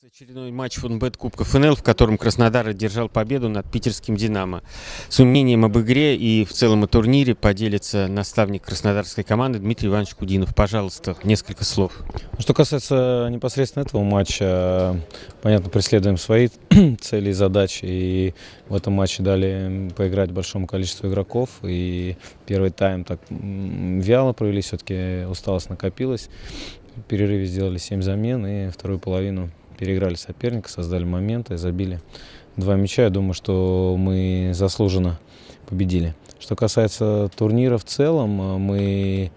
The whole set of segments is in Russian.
Начался очередной матч фунбет Кубка ФНЛ, в котором Краснодар одержал победу над питерским «Динамо». С мнением об игре и в целом о турнире поделится наставник краснодарской команды Дмитрий Иванович Кудинов. Пожалуйста, несколько слов. Что касается непосредственно этого матча, понятно, преследуем свои цели и задачи. И в этом матче дали поиграть большому количеству игроков. И первый тайм так вяло провели, все-таки усталость накопилась. В перерыве сделали 7 замен и вторую половину переиграли соперника, создали моменты, забили два мяча. Я думаю, что мы заслуженно победили. Что касается турнира в целом, э, мы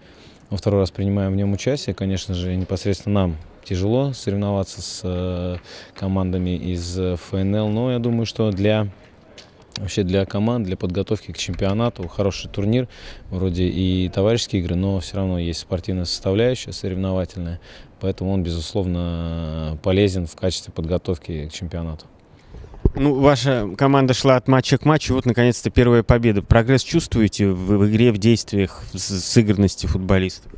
во второй раз принимаем в нем участие. Конечно же, непосредственно нам тяжело соревноваться с э, командами из э, ФНЛ, но я думаю, что для вообще для команд, для подготовки к чемпионату. Хороший турнир, вроде и товарищеские игры, но все равно есть спортивная составляющая, соревновательная. Поэтому он, безусловно, полезен в качестве подготовки к чемпионату. Ну, ваша команда шла от матча к матчу, вот, наконец-то, первая победа. Прогресс чувствуете в игре, в действиях, в сыгранности футболистов?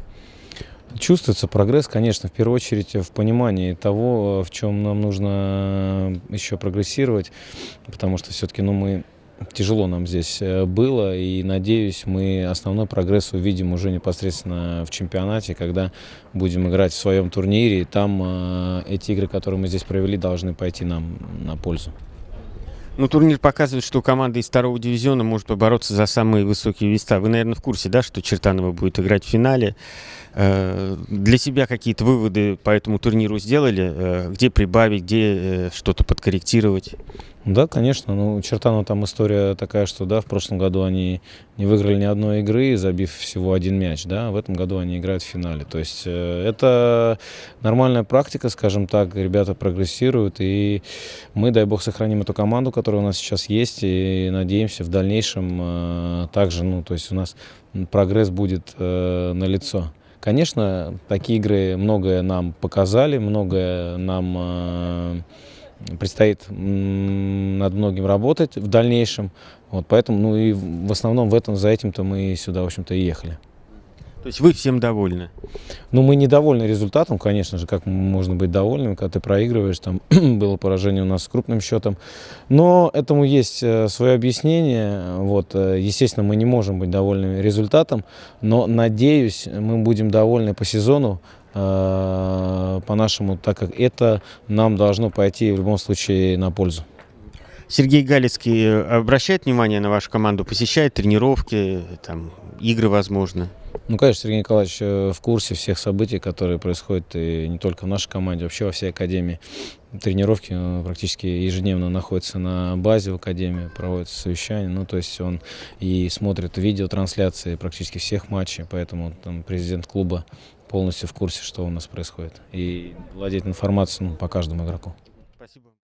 Чувствуется прогресс, конечно, в первую очередь в понимании того, в чем нам нужно еще прогрессировать, потому что все-таки ну, мы тяжело нам здесь э, было, и, надеюсь, мы основной прогресс увидим уже непосредственно в чемпионате, когда будем играть в своем турнире, и там э, эти игры, которые мы здесь провели, должны пойти нам на пользу. Ну, турнир показывает, что команда из второго дивизиона может побороться за самые высокие места. Вы, наверное, в курсе, да, что Чертанова будет играть в финале. Э, для себя какие-то выводы по этому турниру сделали? Э, где прибавить, где э, что-то подкорректировать? Да, конечно. Ну, Чертану там история такая, что да, в прошлом году они не выиграли ни одной игры, забив всего один мяч. Да, в этом году они играют в финале. То есть э, это нормальная практика, скажем так. Ребята прогрессируют, и мы, дай бог, сохраним эту команду, которая у нас сейчас есть, и надеемся в дальнейшем э, также, ну, то есть у нас прогресс будет э, налицо. Конечно, такие игры многое нам показали, многое нам... Э, предстоит над многим работать в дальнейшем. Вот поэтому, ну и в основном в этом, за этим-то мы сюда, в общем-то, и ехали. То есть вы всем довольны? Ну, мы недовольны результатом, конечно же, как можно быть довольным, когда ты проигрываешь, там было поражение у нас с крупным счетом. Но этому есть э, свое объяснение. Вот, э, естественно, мы не можем быть довольны результатом, но, надеюсь, мы будем довольны по сезону, Э, по-нашему, так как это нам должно пойти в любом случае на пользу. Сергей Галицкий э, обращает внимание на вашу команду, посещает тренировки, там, игры, возможно? Ну, конечно, Сергей Николаевич э, в курсе всех событий, которые происходят и не только в нашей команде, вообще во всей академии. Тренировки э, практически ежедневно находятся на базе в академии, проводятся совещания. Ну, то есть он и смотрит видеотрансляции практически всех матчей, поэтому там президент клуба полностью в курсе, что у нас происходит. И владеет информацией ну, по каждому игроку. Спасибо.